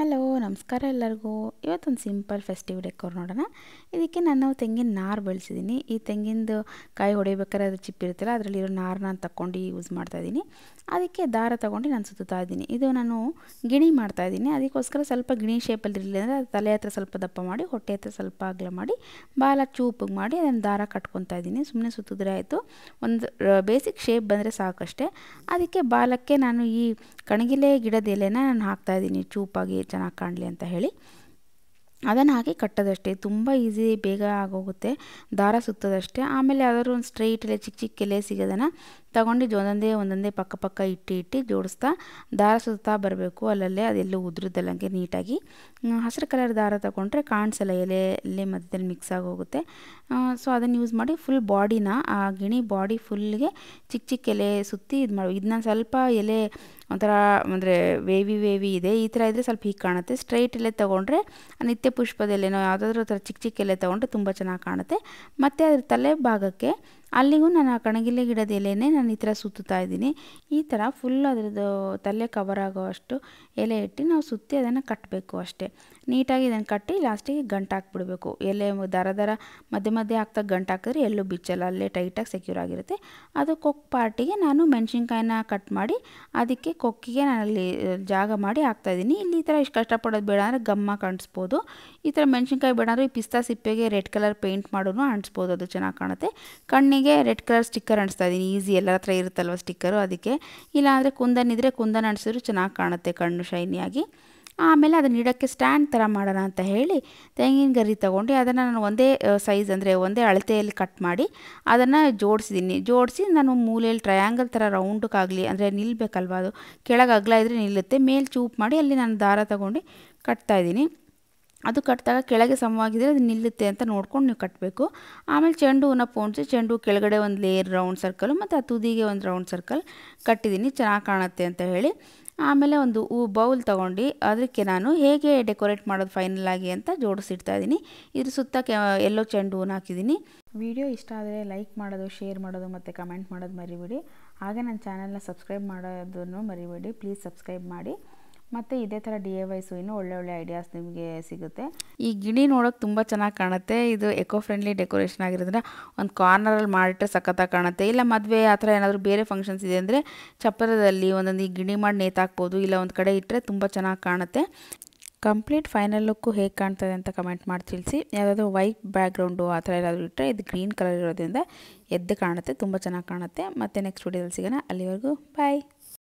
hello ನಮಸ್ಕಾರ ಎಲ್ಲರಿಗೂ ಇವತ್ತೊಂದು ಸಿಂಪಲ್ ಫೆಸ್ಟಿವ್ ಡೆಕೋರ್ ನೋಡೋಣ ಇದಕ್ಕೆ ನಾನು ತೆಂಗಿನ ನಾರು ಬೆಳೆಸಿದ್ದೀನಿ ಈ ತೆಂಗಿಂದು ಕಾಯಿ ಹೊಡೆಯಬೇಕಾದ್ರೆ ಅದು ಚಿಪ್ಪಿರುತ್ತಲ್ಲ ಅದರಲ್ಲಿರೋ ನಾರನ್ನ ತಗೊಂಡು ಯೂಸ್ ಮಾಡ್ತಾಯಿದ್ದೀನಿ ಅದಕ್ಕೆ ದಾರ ತೊಗೊಂಡು ನಾನು ಸುತ್ತಾ ಇದ್ದೀನಿ ಇದು ನಾನು ಗಿಣಿ ಮಾಡ್ತಾಯಿದ್ದೀನಿ ಅದಕ್ಕೋಸ್ಕರ ಸ್ವಲ್ಪ ಗಿಣಿ ಶೇಪಲ್ಲಿ ಇರಲಿ ಅಂದರೆ ಅದು ತಲೆ ಹತ್ರ ಸ್ವಲ್ಪ ದಪ್ಪ ಮಾಡಿ ಹೊಟ್ಟೆ ಹತ್ರ ಸ್ವಲ್ಪ ಅಗಲ ಮಾಡಿ ಬಾಲ ಚೂಪಿಗೆ ಮಾಡಿ ಅದನ್ನು ದಾರ ಕಟ್ಕೊತಾ ಇದ್ದೀನಿ ಸುಮ್ಮನೆ ಸುತ್ತಿದ್ರೆ ಆಯಿತು ಒಂದು ಬೇಸಿಕ್ ಶೇಪ್ ಬಂದರೆ ಸಾಕಷ್ಟೇ ಅದಕ್ಕೆ ಬಾಲಕ್ಕೆ ನಾನು ಈ ಕಣಗಿಲೆ ಗಿಡದ ಎಲೆನ ನಾನು ಹಾಕ್ತಾಯಿದ್ದೀನಿ ಚೂಪಾಗಿ ಚೆನ್ನಾಗಿ ಕಾಣಲಿ ಅಂತ ಹೇಳಿ ಅದನ್ನು ಹಾಕಿ ಕಟ್ಟೋದಷ್ಟೇ ತುಂಬ ಈಸಿ ಬೇಗ ಆಗೋಗುತ್ತೆ ದಾರ ಸುತ್ತೋದಷ್ಟೇ ಆಮೇಲೆ ಯಾವ್ದಾದ್ರು ಒಂದು ಸ್ಟ್ರೈಟ್ ಎಲ್ಲ ಚಿಕ್ಕ ಚಿಕ್ಕ ಎಲೆ ಸಿಗೋದನ್ನು ತಗೊಂಡು ಒಂದೊಂದೇ ಒಂದೊಂದೇ ಪಕ್ಕ ಪಕ್ಕ ಇಟ್ಟು ಇಟ್ಟು ಜೋಡಿಸ್ತಾ ದಾರ ಸುತ್ತಾ ಬರಬೇಕು ಅಲ್ಲಲ್ಲೇ ಅದೆಲ್ಲೂ ಉದುರುದಲ್ಲಂಗೆ ನೀಟಾಗಿ ಹಸಿರು ಕಲರ್ ದಾರ ತಗೊಂಡ್ರೆ ಕಾಣಿಸಲ್ಲ ಎಲೆ ಎಲೆ ಮಧ್ಯದಲ್ಲಿ ಮಿಕ್ಸ್ ಆಗಿ ಹೋಗುತ್ತೆ ಸೊ ಅದನ್ನು ಯೂಸ್ ಮಾಡಿ ಫುಲ್ ಬಾಡಿನ ಆ ಗಿಣಿ ಬಾಡಿ ಫುಲ್ಗೆ ಚಿಕ್ಕ ಚಿಕ್ಕ ಎಲೆ ಸುತ್ತಿ ಇದು ಮಾಡಿ ಇದನ್ನ ಸ್ವಲ್ಪ ಎಲೆ ಒಂಥರ ಅಂದರೆ ವೇವಿ ವೇವಿ ಇದೆ ಈ ಥರ ಇದ್ದರೆ ಸ್ವಲ್ಪ ಹೀಗೆ ಕಾಣುತ್ತೆ ಸ್ಟ್ರೈಟ್ ಎಲೆ ತೊಗೊಂಡ್ರೆ ನಿತ್ಯ ಪುಷ್ಪದಲ್ಲೇನೋ ಯಾವುದಾದ್ರೂ ಥರ ಚಿಕ್ಕ ಚಿಕ್ಕ ಎಲೆ ತೊಗೊಂಡ್ರೆ ತುಂಬ ಚೆನ್ನಾಗಿ ಕಾಣುತ್ತೆ ಮತ್ತು ಅದ್ರ ತಲೆ ಭಾಗಕ್ಕೆ ಅಲ್ಲಿಗೂ ನಾನು ಆ ಕಣಗಿಲೆ ಗಿಡದ ಎಲೆನೇ ನಾನು ಈ ಥರ ಸುತ್ತುತ್ತಾ ಇದ್ದೀನಿ ಈ ಥರ ಫುಲ್ ಅದರದ್ದು ತಲೆ ಕವರ್ ಆಗೋ ಅಷ್ಟು ಎಲೆ ಇಟ್ಟು ನಾವು ಸುತ್ತಿ ಅದನ್ನು ಕಟ್ಟಬೇಕು ಅಷ್ಟೇ ನೀಟಾಗಿ ಇದನ್ನು ಕಟ್ಟಿ ಲಾಸ್ಟಿಗೆ ಗಂಟು ಹಾಕ್ಬಿಡಬೇಕು ಎಲೆ ದರ ದರ ಮಧ್ಯೆ ಮಧ್ಯೆ ಹಾಕ್ತಾ ಗಂಟು ಹಾಕಿದ್ರೆ ಎಲ್ಲೂ ಬಿಚ್ಚಲ್ಲ ಅಲ್ಲೇ ಟೈಟಾಗಿ ಸೆಕ್ಯೂರ್ ಆಗಿರುತ್ತೆ ಅದು ಕೊಕ್ ಪಾರ್ಟಿಗೆ ನಾನು ಮೆಣಸಿನ್ಕಾಯಿನ ಕಟ್ ಮಾಡಿ ಅದಕ್ಕೆ ಕೊಕ್ಕಿಗೆ ನಾನು ಅಲ್ಲಿ ಜಾಗ ಮಾಡಿ ಇದ್ದೀನಿ ಇಲ್ಲಿ ಈ ಥರ ಇಷ್ಟು ಕಷ್ಟಪಡೋದು ಬೇಡ ಅಂದರೆ ಗಮ್ಮ ಕಾಣಿಸ್ಬೋದು ಈ ಥರ ಮೆಣಸಿನ್ಕಾಯಿ ಬೇಡ ಅಂದರೆ ಈ ಪಿಸ್ತಾ ಸಿಪ್ಪೆಗೆ ರೆಡ್ ಕಲರ್ ಪೇಂಟ್ ಮಾಡೋನು ಅಂಟಿಸ್ಬೋದು ಅದು ಚೆನ್ನಾಗಿ ಕಾಣುತ್ತೆ ಕಣ್ಣಿಗೆ ಕುಂದನಿಗೆ ರೆಡ್ ಕಲರ್ ಸ್ಟಿಕ್ಕರ್ ಅಂಟಿಸ್ತಾ ಇದ್ದೀನಿ ಈಸಿ ಎಲ್ಲರ ಹತ್ರ ಇರುತ್ತಲ್ವ ಸ್ಟಿಕ್ಕರು ಅದಕ್ಕೆ ಇಲ್ಲಾಂದರೆ ಕುಂದನ್ ಇದ್ದರೆ ಕುಂದನ್ ಅಂಟಿಸಿದ್ರು ಚೆನ್ನಾಗಿ ಕಾಣುತ್ತೆ ಕಣ್ಣು ಶೈನಿಯಾಗಿ ಆಮೇಲೆ ಅದನ್ನ ಇಡೋಕ್ಕೆ ಸ್ಟ್ಯಾಂಡ್ ಥರ ಮಾಡೋಣ ಅಂತ ಹೇಳಿ ತೆಂಗಿನ ಗರಿ ತೊಗೊಂಡು ಅದನ್ನು ನಾನು ಒಂದೇ ಸೈಜ್ ಅಂದರೆ ಒಂದೇ ಅಳತೆಯಲ್ಲಿ ಕಟ್ ಮಾಡಿ ಅದನ್ನು ಜೋಡಿಸಿದ್ದೀನಿ ಜೋಡಿಸಿ ನಾನು ಮೂಲೆಯಲ್ಲಿ ಟ್ರಯಾಂಗಲ್ ಥರ ರೌಂಡಕ್ಕಾಗಲಿ ಅಂದರೆ ನಿಲ್ಲಬೇಕಲ್ವ ಅದು ಕೆಳಗೆ ಅಗ್ಲ ಇದ್ದರೆ ನಿಲ್ಲುತ್ತೆ ಮೇಲೆ ಚೂಪ್ ಮಾಡಿ ಅಲ್ಲಿ ನಾನು ದಾರ ತೊಗೊಂಡು ಕಟ್ತಾಯಿದ್ದೀನಿ ಅದು ಕಟ್ಟಿದಾಗ ಕೆಳಗೆ ಸಮವಾಗಿದ್ದರೆ ಅದು ನಿಲ್ಲುತ್ತೆ ಅಂತ ನೋಡ್ಕೊಂಡು ನೀವು ಕಟ್ಟಬೇಕು ಆಮೇಲೆ ಚೆಂಡು ಹೂವನ್ನ ಪೋಣಿಸಿ ಚೆಂಡು ಕೆಳಗಡೆ ಒಂದು ಲೇಯರ್ ರೌಂಡ್ ಸರ್ಕಲ್ ಮತ್ತು ಆ ತುದಿಗೆ ಒಂದು ರೌಂಡ್ ಸರ್ಕಲ್ ಕಟ್ಟಿದ್ದೀನಿ ಚೆನ್ನಾಗಿ ಕಾಣುತ್ತೆ ಅಂತ ಹೇಳಿ ಆಮೇಲೆ ಒಂದು ಹೂ ಬೌಲ್ ತೊಗೊಂಡು ಅದಕ್ಕೆ ನಾನು ಹೇಗೆ ಡೆಕೋರೇಟ್ ಮಾಡೋದು ಫೈನಲ್ ಆಗಿ ಅಂತ ಜೋಡಿಸಿಡ್ತಾ ಇದ್ದೀನಿ ಇದ್ರ ಸುತ್ತ ಕೆ ಎಲ್ಲೋ ಚೆಂಡು ಹೂನ ಹಾಕಿದ್ದೀನಿ ವಿಡಿಯೋ ಇಷ್ಟ ಆದರೆ ಲೈಕ್ ಮಾಡೋದು ಶೇರ್ ಮಾಡೋದು ಮತ್ತು ಕಮೆಂಟ್ ಮಾಡೋದು ಮರಿಬೇಡಿ ಹಾಗೆ ನನ್ನ ಚಾನಲ್ನ ಸಬ್ಸ್ಕ್ರೈಬ್ ಮಾಡೋದನ್ನು ಮರಿಬೇಡಿ ಪ್ಲೀಸ್ ಸಬ್ಸ್ಕ್ರೈಬ್ ಮಾಡಿ ಮತ್ತು ಇದೇ ಥರ ಡಿ ಎ ವೈಸು ಇನ್ನೂ ಒಳ್ಳೆ ಒಳ್ಳೆ ಐಡಿಯಾಸ್ ನಿಮಗೆ ಸಿಗುತ್ತೆ ಈ ಗಿಣಿ ನೋಡೋಕೆ ತುಂಬ ಚೆನ್ನಾಗಿ ಕಾಣುತ್ತೆ ಇದು ಎಕೋ ಫ್ರೆಂಡ್ಲಿ ಡೆಕೋರೇಷನ್ ಆಗಿರೋದ್ರಿಂದ ಒಂದು ಕಾರ್ನರಲ್ಲಿ ಮಾಡಿಟ್ರೆ ಸಖತ್ತಾಗಿ ಕಾಣುತ್ತೆ ಇಲ್ಲ ಮದುವೆ ಆ ಥರ ಏನಾದರೂ ಬೇರೆ ಫಂಕ್ಷನ್ಸ್ ಇದೆ ಅಂದರೆ ಚಪ್ಪರದಲ್ಲಿ ಒಂದೊಂದು ಈ ಗಿಣಿ ಮಾಡಿ ನೇತಾಕ್ಬೋದು ಇಲ್ಲ ಒಂದು ಕಡೆ ಇಟ್ಟರೆ ತುಂಬ ಚೆನ್ನಾಗಿ ಕಾಣುತ್ತೆ ಕಂಪ್ಲೀಟ್ ಫೈನಲ್ ಲುಕ್ಕು ಹೇಗೆ ಕಾಣ್ತದೆ ಅಂತ ಕಮೆಂಟ್ ಮಾಡಿ ತಿಳಿಸಿ ಯಾವುದಾದ್ರೂ ವೈಟ್ ಬ್ಯಾಕ್ಗ್ರೌಂಡು ಆ ಥರ ಏನಾದರೂ ಇಟ್ಟರೆ ಇದು ಗ್ರೀನ್ ಕಲರ್ ಇರೋದ್ರಿಂದ ಎದ್ದು ಕಾಣುತ್ತೆ ತುಂಬ ಚೆನ್ನಾಗಿ ಕಾಣುತ್ತೆ ಮತ್ತು ನೆಕ್ಸ್ಟ್ ವಿಡಿಯೋದಲ್ಲಿ ಸಿಗೋಣ ಅಲ್ಲಿವರೆಗೂ ಬಾಯ್